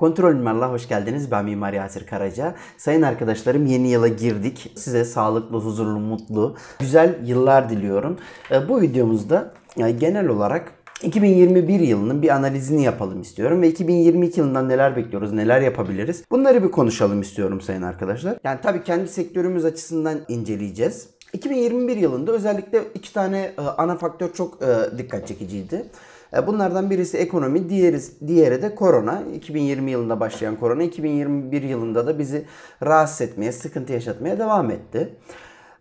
Kontrol Mimarlığa hoş geldiniz. Ben Mimar Yasir Karaca. Sayın arkadaşlarım yeni yıla girdik. Size sağlıklı, huzurlu, mutlu, güzel yıllar diliyorum. Ee, bu videomuzda e, genel olarak 2021 yılının bir analizini yapalım istiyorum ve 2022 yılından neler bekliyoruz, neler yapabiliriz? Bunları bir konuşalım istiyorum sayın arkadaşlar. Yani tabii kendi sektörümüz açısından inceleyeceğiz. 2021 yılında özellikle iki tane e, ana faktör çok e, dikkat çekiciydi. E, bunlardan birisi ekonomi, diğeri, diğeri de korona. 2020 yılında başlayan korona 2021 yılında da bizi rahatsız etmeye, sıkıntı yaşatmaya devam etti.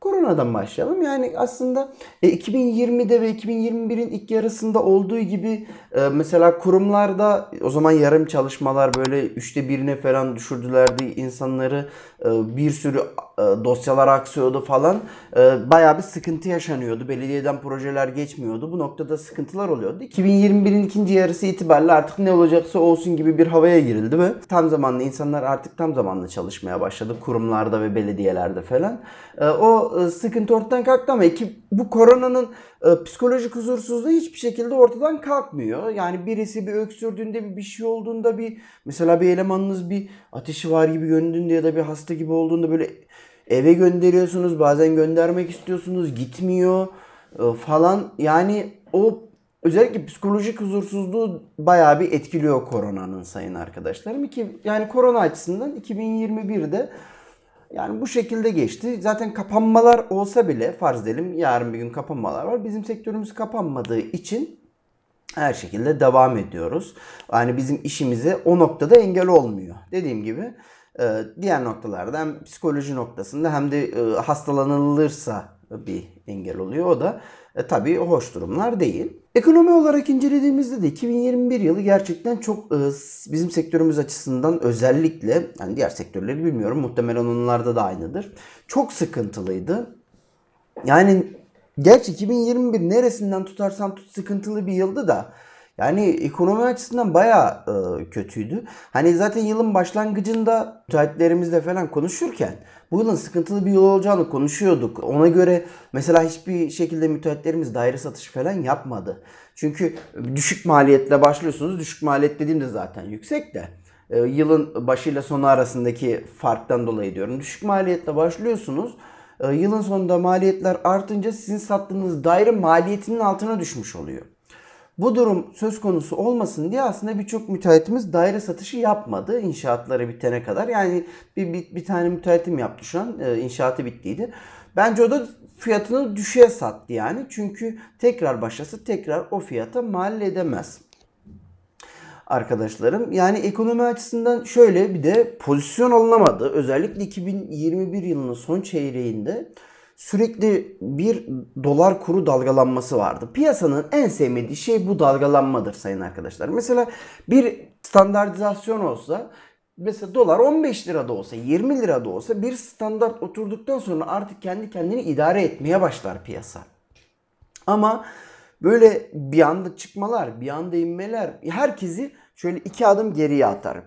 Koronadan başlayalım. Yani aslında 2020'de e, ve 2021'in ilk yarısında olduğu gibi e, mesela kurumlarda o zaman yarım çalışmalar böyle üçte birine falan düşürdülerdi insanları e, bir sürü dosyalar aksıyordu falan. Bayağı bir sıkıntı yaşanıyordu. Belediyeden projeler geçmiyordu. Bu noktada sıkıntılar oluyordu. 2021'in ikinci yarısı itibariyle artık ne olacaksa olsun gibi bir havaya girildi ve tam zamanlı insanlar artık tam zamanlı çalışmaya başladı. Kurumlarda ve belediyelerde falan. O e, sıkıntı ortadan kalktı ama ekip bu koronanın e, psikolojik huzursuzluğu hiçbir şekilde ortadan kalkmıyor. Yani birisi bir öksürdüğünde bir şey olduğunda bir mesela bir elemanınız bir ateşi var gibi göründüğünde ya da bir hasta gibi olduğunda böyle eve gönderiyorsunuz. Bazen göndermek istiyorsunuz gitmiyor e, falan. Yani o özellikle psikolojik huzursuzluğu bayağı bir etkiliyor koronanın sayın arkadaşlarım. İki, yani korona açısından 2021'de yani bu şekilde geçti. Zaten kapanmalar olsa bile farz edelim yarın bir gün kapanmalar var. Bizim sektörümüz kapanmadığı için her şekilde devam ediyoruz. Yani bizim işimize o noktada engel olmuyor. Dediğim gibi e, diğer noktalarda hem psikoloji noktasında hem de e, hastalanılırsa bir engel oluyor. O da e, tabii hoş durumlar değil. Ekonomi olarak incelediğimizde de 2021 yılı gerçekten çok e, bizim sektörümüz açısından özellikle yani diğer sektörleri bilmiyorum muhtemelen onlarda da aynıdır. Çok sıkıntılıydı. Yani gerçi 2021 neresinden tutarsan tut sıkıntılı bir yıldı da yani ekonomi açısından baya e, kötüydü. Hani zaten yılın başlangıcında müteahhitlerimizle falan konuşurken bu yılın sıkıntılı bir yıl olacağını konuşuyorduk. Ona göre mesela hiçbir şekilde müteahhitlerimiz daire satışı falan yapmadı. Çünkü düşük maliyetle başlıyorsunuz. Düşük maliyet dediğimde zaten yüksek de e, yılın başıyla sonu arasındaki farktan dolayı diyorum. Düşük maliyetle başlıyorsunuz. E, yılın sonunda maliyetler artınca sizin sattığınız daire maliyetinin altına düşmüş oluyor bu durum söz konusu olmasın diye aslında birçok müteahhitimiz daire satışı yapmadı inşaatları bitene kadar. Yani bir, bir, bir tane müteahhitim yaptı şu an e, inşaatı bittiydi. Bence o da fiyatını düşüğe sattı yani. Çünkü tekrar başlasa tekrar o fiyata mal edemez arkadaşlarım. Yani ekonomi açısından şöyle bir de pozisyon alınamadı. Özellikle 2021 yılının son çeyreğinde sürekli bir dolar kuru dalgalanması vardı. Piyasanın en sevmediği şey bu dalgalanmadır sayın arkadaşlar. Mesela bir standartizasyon olsa mesela dolar 15 lira da olsa 20 lira da olsa bir standart oturduktan sonra artık kendi kendini idare etmeye başlar piyasa. Ama böyle bir anda çıkmalar, bir anda inmeler herkesi şöyle iki adım geriye atar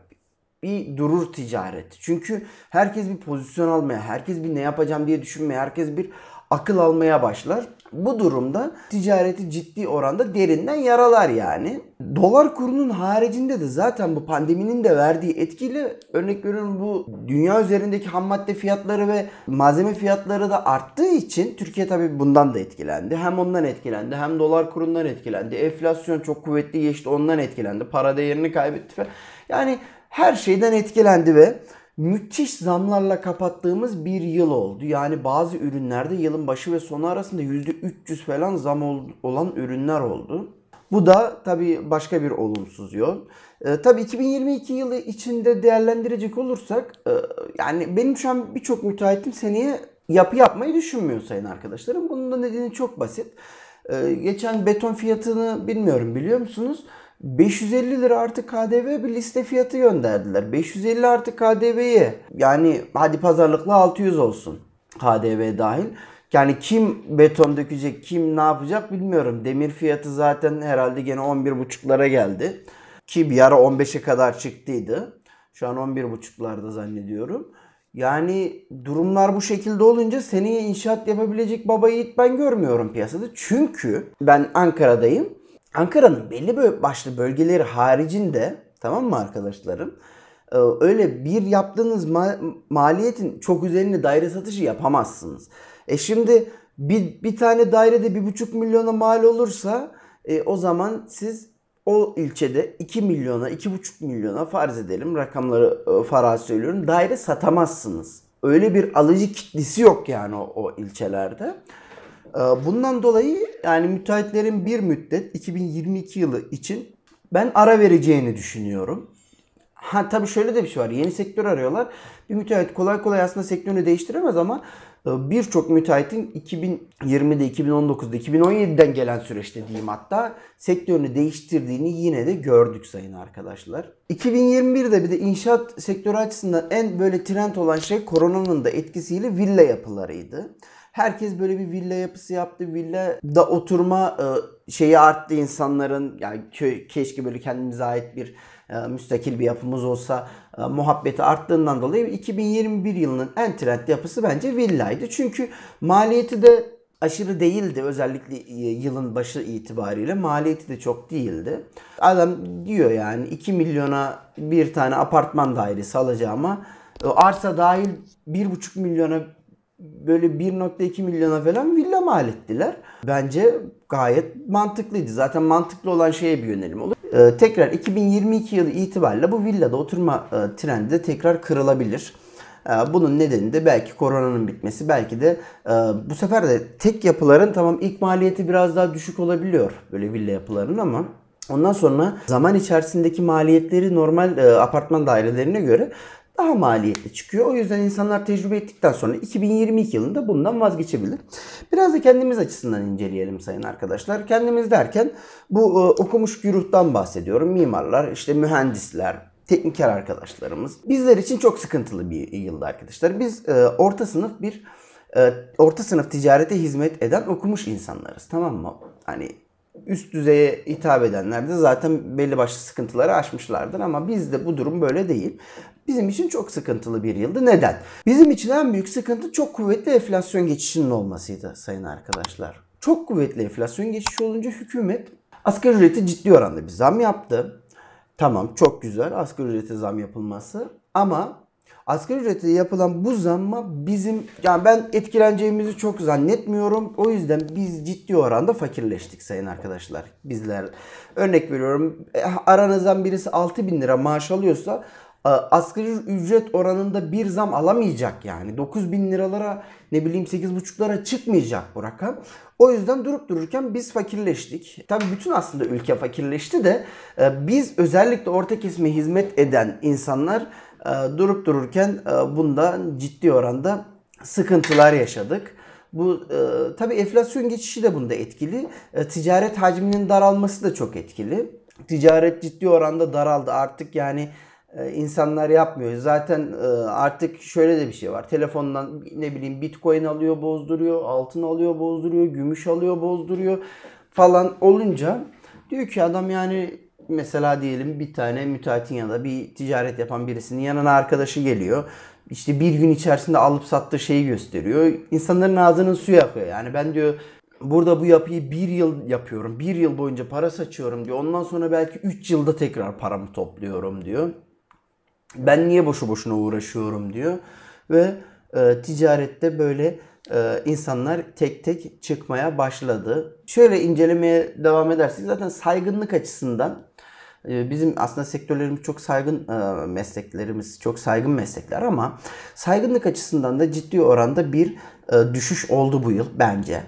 bir durur ticaret. Çünkü herkes bir pozisyon almaya, herkes bir ne yapacağım diye düşünmeye, herkes bir akıl almaya başlar. Bu durumda ticareti ciddi oranda derinden yaralar yani. Dolar kurunun haricinde de zaten bu pandeminin de verdiği etkili örnek veriyorum bu dünya üzerindeki ham madde fiyatları ve malzeme fiyatları da arttığı için Türkiye tabi bundan da etkilendi. Hem ondan etkilendi hem dolar kurundan etkilendi. Enflasyon çok kuvvetli geçti ondan etkilendi. Para değerini kaybetti falan. Yani her şeyden etkilendi ve müthiş zamlarla kapattığımız bir yıl oldu. Yani bazı ürünlerde yılın başı ve sonu arasında %300 falan zam olan ürünler oldu. Bu da tabii başka bir olumsuz yol. E, tabii 2022 yılı içinde değerlendirecek olursak e, yani benim şu an birçok müteahhitim seneye yapı yapmayı düşünmüyor sayın arkadaşlarım. Bunun da nedeni çok basit. E, geçen beton fiyatını bilmiyorum biliyor musunuz? 550 lira artı KDV bir liste fiyatı gönderdiler. 550 artı KDV'yi yani hadi pazarlıkla 600 olsun KDV dahil. Yani kim beton dökecek, kim ne yapacak bilmiyorum. Demir fiyatı zaten herhalde gene 11,5'lara geldi. Ki bir ara 15'e kadar çıktıydı. Şu an 11,5'larda zannediyorum. Yani durumlar bu şekilde olunca seneye inşaat yapabilecek baba yiğit ben görmüyorum piyasada. Çünkü ben Ankara'dayım. Ankara'nın belli başlı bölgeleri haricinde tamam mı arkadaşlarım? Ee, öyle bir yaptığınız ma- maliyetin çok üzerine daire satışı yapamazsınız. E şimdi bir, bir tane dairede bir buçuk milyona mal olursa e, o zaman siz o ilçede 2 milyona, 2,5 milyona farz edelim rakamları e, faraz söylüyorum daire satamazsınız. Öyle bir alıcı kitlesi yok yani o, o ilçelerde. Ee, bundan dolayı yani müteahhitlerin bir müddet 2022 yılı için ben ara vereceğini düşünüyorum. Ha tabii şöyle de bir şey var. Yeni sektör arıyorlar. Bir müteahhit kolay kolay aslında sektörünü değiştiremez ama e, birçok müteahhitin 2020'de, 2019'da, 2017'den gelen süreçte diyeyim hatta sektörünü değiştirdiğini yine de gördük sayın arkadaşlar. 2021'de bir de inşaat sektörü açısından en böyle trend olan şey koronanın da etkisiyle villa yapılarıydı. Herkes böyle bir villa yapısı yaptı. Villa da oturma e, şeyi arttı insanların. Yani keşke böyle kendimize ait bir e, müstakil bir yapımız olsa e, muhabbeti arttığından dolayı 2021 yılının en trend yapısı bence villaydı. Çünkü maliyeti de aşırı değildi özellikle yılın başı itibariyle maliyeti de çok değildi. Adam diyor yani 2 milyona bir tane apartman dairesi alacağıma arsa dahil 1,5 milyona böyle 1.2 milyona falan villa mal ettiler. Bence gayet mantıklıydı. Zaten mantıklı olan şeye bir yönelim olur. Ee, tekrar 2022 yılı itibariyle bu villada oturma e, trendi de tekrar kırılabilir. Ee, bunun nedeni de belki koronanın bitmesi, belki de e, bu sefer de tek yapıların tamam ilk maliyeti biraz daha düşük olabiliyor böyle villa yapılarının ama Ondan sonra zaman içerisindeki maliyetleri normal e, apartman dairelerine göre daha maliyetli çıkıyor. O yüzden insanlar tecrübe ettikten sonra 2022 yılında bundan vazgeçebilir. Biraz da kendimiz açısından inceleyelim sayın arkadaşlar. Kendimiz derken bu e, okumuş güruhtan bahsediyorum. Mimarlar, işte mühendisler, tekniker arkadaşlarımız. Bizler için çok sıkıntılı bir yıldı arkadaşlar. Biz e, orta sınıf bir e, orta sınıf ticarete hizmet eden okumuş insanlarız tamam mı? Hani üst düzeye hitap edenler de zaten belli başlı sıkıntıları aşmışlardır ama bizde bu durum böyle değil. Bizim için çok sıkıntılı bir yıldı. Neden? Bizim için en büyük sıkıntı çok kuvvetli enflasyon geçişinin olmasıydı sayın arkadaşlar. Çok kuvvetli enflasyon geçişi olunca hükümet asgari ücreti ciddi oranda bir zam yaptı. Tamam çok güzel asgari ücrete zam yapılması ama Asgari ücrete yapılan bu zamma bizim yani ben etkileneceğimizi çok zannetmiyorum. O yüzden biz ciddi oranda fakirleştik sayın arkadaşlar. Bizler örnek veriyorum aranızdan birisi 6 bin lira maaş alıyorsa e, asgari ücret oranında bir zam alamayacak yani. 9 bin liralara ne bileyim 8 buçuklara çıkmayacak bu rakam. O yüzden durup dururken biz fakirleştik. Tabii bütün aslında ülke fakirleşti de e, biz özellikle orta kesime hizmet eden insanlar e, durup dururken e, bunda ciddi oranda sıkıntılar yaşadık. Bu tabii enflasyon geçişi de bunda etkili. ticaret hacminin daralması da çok etkili. Ticaret ciddi oranda daraldı. Artık yani e, insanlar yapmıyor. Zaten e, artık şöyle de bir şey var. Telefondan ne bileyim bitcoin alıyor bozduruyor, altın alıyor bozduruyor, gümüş alıyor bozduruyor falan olunca diyor ki adam yani mesela diyelim bir tane müteahhitin ya da bir ticaret yapan birisinin yanına arkadaşı geliyor. İşte bir gün içerisinde alıp sattığı şeyi gösteriyor. İnsanların ağzının suyu akıyor. Yani ben diyor burada bu yapıyı bir yıl yapıyorum. Bir yıl boyunca para saçıyorum diyor. Ondan sonra belki 3 yılda tekrar paramı topluyorum diyor. Ben niye boşu boşuna uğraşıyorum diyor. Ve e, ticarette böyle e, insanlar tek tek çıkmaya başladı. Şöyle incelemeye devam edersek zaten saygınlık açısından e, bizim aslında sektörlerimiz çok saygın e, mesleklerimiz, çok saygın meslekler ama saygınlık açısından da ciddi oranda bir e, düşüş oldu bu yıl bence.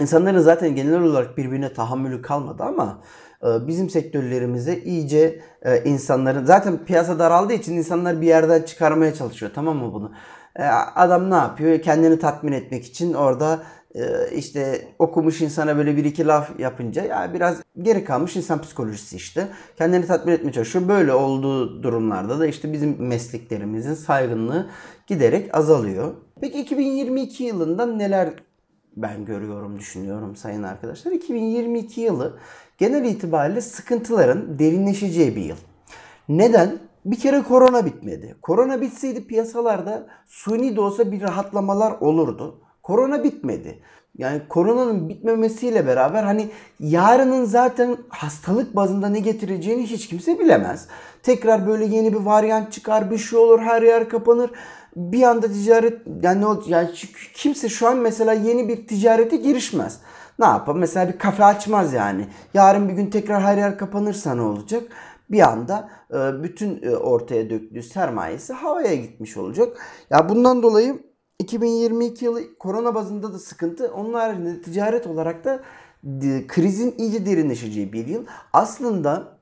İnsanların zaten genel olarak birbirine tahammülü kalmadı ama ee, bizim sektörlerimize iyice e, insanların zaten piyasa daraldığı için insanlar bir yerden çıkarmaya çalışıyor tamam mı bunu? E, adam ne yapıyor? Kendini tatmin etmek için orada e, işte okumuş insana böyle bir iki laf yapınca ya biraz geri kalmış insan psikolojisi işte. Kendini tatmin etmeye çalışıyor. Böyle olduğu durumlarda da işte bizim mesleklerimizin saygınlığı giderek azalıyor. Peki 2022 yılında neler ben görüyorum, düşünüyorum sayın arkadaşlar. 2022 yılı genel itibariyle sıkıntıların derinleşeceği bir yıl. Neden? Bir kere korona bitmedi. Korona bitseydi piyasalarda suni de olsa bir rahatlamalar olurdu. Korona bitmedi. Yani koronanın bitmemesiyle beraber hani yarının zaten hastalık bazında ne getireceğini hiç kimse bilemez. Tekrar böyle yeni bir varyant çıkar, bir şey olur, her yer kapanır bir anda ticaret yani ne olacak? Yani kimse şu an mesela yeni bir ticarete girişmez. Ne yapar? Mesela bir kafe açmaz yani. Yarın bir gün tekrar her yer kapanırsa ne olacak? Bir anda e, bütün e, ortaya döktüğü sermayesi havaya gitmiş olacak. Ya bundan dolayı 2022 yılı korona bazında da sıkıntı. onlar ticaret olarak da krizin iyice derinleşeceği bir yıl. Aslında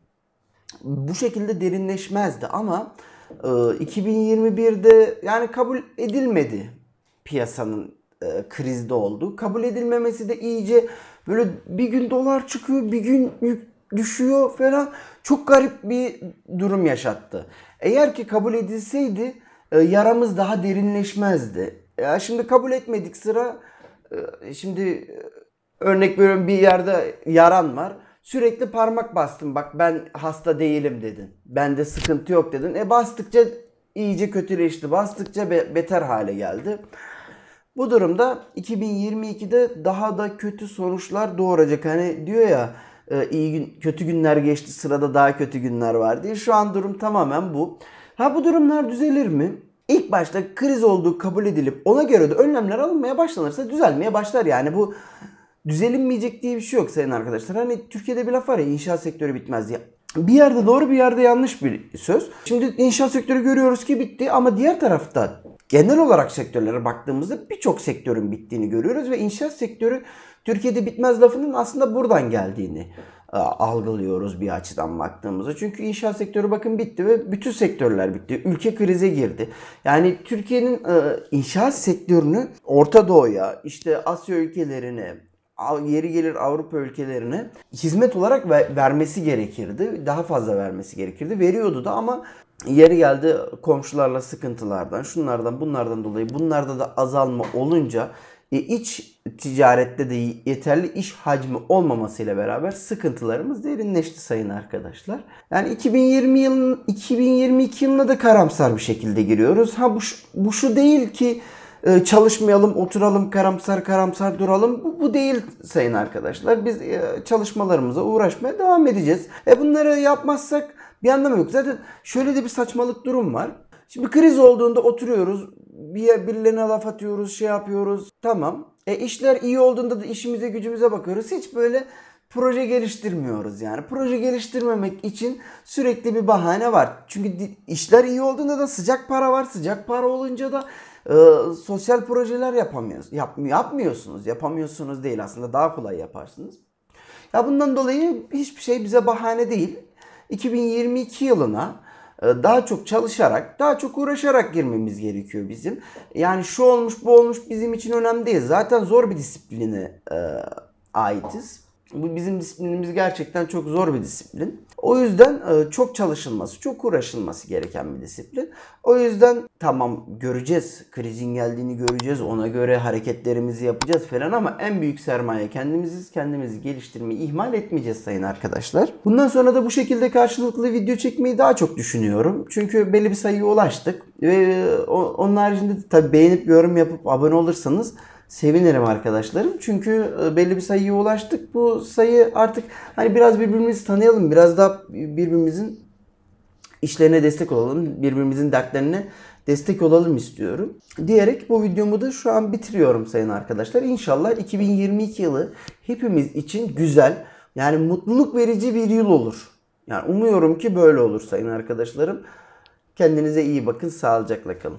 bu şekilde derinleşmezdi ama 2021'de ee, yani kabul edilmedi piyasanın e, krizde oldu. Kabul edilmemesi de iyice böyle bir gün dolar çıkıyor, bir gün düşüyor falan. Çok garip bir durum yaşattı. Eğer ki kabul edilseydi e, yaramız daha derinleşmezdi. Ya şimdi kabul etmedik sıra e, şimdi örnek veriyorum bir yerde yaran var. Sürekli parmak bastın bak ben hasta değilim dedin. Bende sıkıntı yok dedin. E bastıkça iyice kötüleşti. Bastıkça be- beter hale geldi. Bu durumda 2022'de daha da kötü sonuçlar doğuracak. Hani diyor ya e, iyi gün kötü günler geçti sırada daha kötü günler var diye. Şu an durum tamamen bu. Ha bu durumlar düzelir mi? İlk başta kriz olduğu kabul edilip ona göre de önlemler alınmaya başlanırsa düzelmeye başlar yani bu düzelinmeyecek diye bir şey yok sayın arkadaşlar. Hani Türkiye'de bir laf var ya inşaat sektörü bitmez diye. Bir yerde doğru bir yerde yanlış bir söz. Şimdi inşaat sektörü görüyoruz ki bitti ama diğer tarafta genel olarak sektörlere baktığımızda birçok sektörün bittiğini görüyoruz ve inşaat sektörü Türkiye'de bitmez lafının aslında buradan geldiğini e, algılıyoruz bir açıdan baktığımızda. Çünkü inşaat sektörü bakın bitti ve bütün sektörler bitti. Ülke krize girdi. Yani Türkiye'nin e, inşaat sektörünü Orta Doğu'ya, işte Asya ülkelerine, yeri gelir Avrupa ülkelerine hizmet olarak vermesi gerekirdi. Daha fazla vermesi gerekirdi. Veriyordu da ama yeri geldi komşularla sıkıntılardan, şunlardan, bunlardan dolayı bunlarda da azalma olunca e, iç ticarette de yeterli iş hacmi olmamasıyla beraber sıkıntılarımız derinleşti sayın arkadaşlar. Yani 2020 yılın 2022 yılına da karamsar bir şekilde giriyoruz. Ha bu, bu şu değil ki e, çalışmayalım, oturalım, karamsar karamsar duralım. Bu, bu değil sayın arkadaşlar. Biz e, çalışmalarımıza uğraşmaya devam edeceğiz. E bunları yapmazsak bir anlamı yok. Zaten şöyle de bir saçmalık durum var. Şimdi kriz olduğunda oturuyoruz. Bir, birilerine laf atıyoruz, şey yapıyoruz. Tamam. E işler iyi olduğunda da işimize gücümüze bakıyoruz. Hiç böyle proje geliştirmiyoruz yani. Proje geliştirmemek için sürekli bir bahane var. Çünkü işler iyi olduğunda da sıcak para var. Sıcak para olunca da e, sosyal projeler yapamıyorsunuz. Yap, yapmıyorsunuz. Yapamıyorsunuz değil aslında daha kolay yaparsınız. Ya bundan dolayı hiçbir şey bize bahane değil. 2022 yılına e, daha çok çalışarak, daha çok uğraşarak girmemiz gerekiyor bizim. Yani şu olmuş, bu olmuş bizim için önemli değil. Zaten zor bir disipline e, aitiz. Bu bizim disiplinimiz gerçekten çok zor bir disiplin. O yüzden e, çok çalışılması, çok uğraşılması gereken bir disiplin. O yüzden tamam göreceğiz, krizin geldiğini göreceğiz, ona göre hareketlerimizi yapacağız falan ama en büyük sermaye kendimiziz. Kendimizi geliştirmeyi ihmal etmeyeceğiz sayın arkadaşlar. Bundan sonra da bu şekilde karşılıklı video çekmeyi daha çok düşünüyorum. Çünkü belli bir sayıya ulaştık ve e, onun haricinde tabii beğenip yorum yapıp abone olursanız sevinirim arkadaşlarım. Çünkü e, belli bir sayıya ulaştık. Bu sayı artık hani biraz birbirimizi tanıyalım. Biraz daha birbirimizin işlerine destek olalım. Birbirimizin dertlerine destek olalım istiyorum. Diyerek bu videomu da şu an bitiriyorum sayın arkadaşlar. İnşallah 2022 yılı hepimiz için güzel yani mutluluk verici bir yıl olur. Yani umuyorum ki böyle olur sayın arkadaşlarım. Kendinize iyi bakın, sağlıcakla kalın.